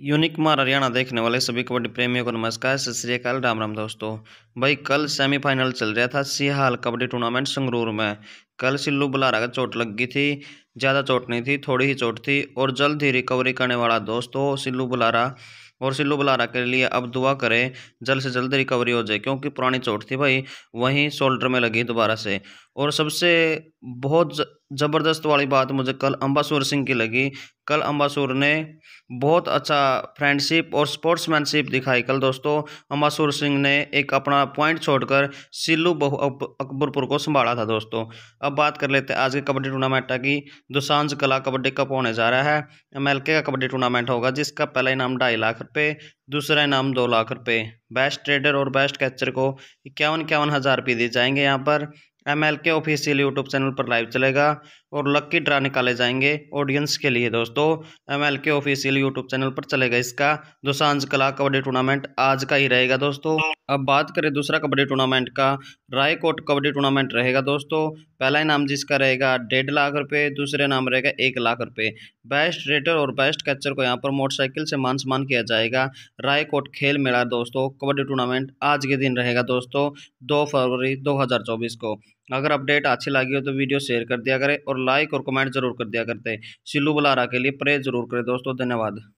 unique मार हरियाणा देखने वाले सभी कबड्डी प्रेमियों को नमस्कार सत श्रीकाल राम राम दोस्तों भाई कल सेमीफाइनल चल रहा था सिहाल कबड्डी टूर्नामेंट संगरूर में कल सिल्लू बुलारा का चोट लग गई थी ज़्यादा चोट नहीं थी थोड़ी ही चोट थी और जल्द ही रिकवरी करने वाला दोस्तों सिल्लू बुलारा और सिल्लू बुलारा के लिए अब दुआ करें जल्द से जल्द रिकवरी हो जाए क्योंकि पुरानी चोट थी भाई वहीं शोल्डर में लगी दोबारा से और सबसे बहुत ज़बरदस्त वाली बात मुझे कल अम्बासूर सिंह की लगी कल अम्बासुर ने बहुत अच्छा फ्रेंडशिप और स्पोर्ट्समैनशिप दिखाई कल दोस्तों अम्बासूर सिंह ने एक अपना पॉइंट छोड़कर सिल्लू बहु अकबरपुर को संभाला था दोस्तों अब बात कर लेते हैं आज के कबड्डी टूर्नामेंट की दुशांज कला कबड्डी कप होने जा रहा है एम का कबड्डी टूर्नामेंट होगा जिसका पहला इनाम ढाई लाख रुपये दूसरा इनाम दो लाख रुपये बेस्ट ट्रेडर और बेस्ट कैचर को इक्यावन इक्यावन हज़ार रुपये दिए जाएंगे यहाँ पर एम एल के ऑफिशियल यूट्यूब चैनल पर लाइव चलेगा और लक्की ड्रा निकाले जाएंगे ऑडियंस के लिए दोस्तों एम एल के ऑफिशियल यूट्यूब चैनल पर चलेगा इसका जो सांझ कला कबड्डी टूर्नामेंट आज का ही रहेगा दोस्तों अब बात करें दूसरा कबड्डी टूर्नामेंट का रायकोट कबड्डी टूर्नामेंट रहेगा दोस्तों पहला इनाम जिसका रहेगा डेढ़ लाख रुपये दूसरे नाम रहेगा एक लाख रुपये बेस्ट रेटर और बेस्ट कैचर को यहाँ पर मोटरसाइकिल से मान सम्मान किया जाएगा रायकोट खेल मेला दोस्तों कबड्डी टूर्नामेंट आज के दिन रहेगा दोस्तों दो फरवरी दो को अगर अपडेट अच्छी लगी हो तो वीडियो शेयर कर दिया करें और लाइक और कमेंट जरूर कर दिया करते हैं सिल्लू बुलारा के लिए प्रे जरूर करें दोस्तों धन्यवाद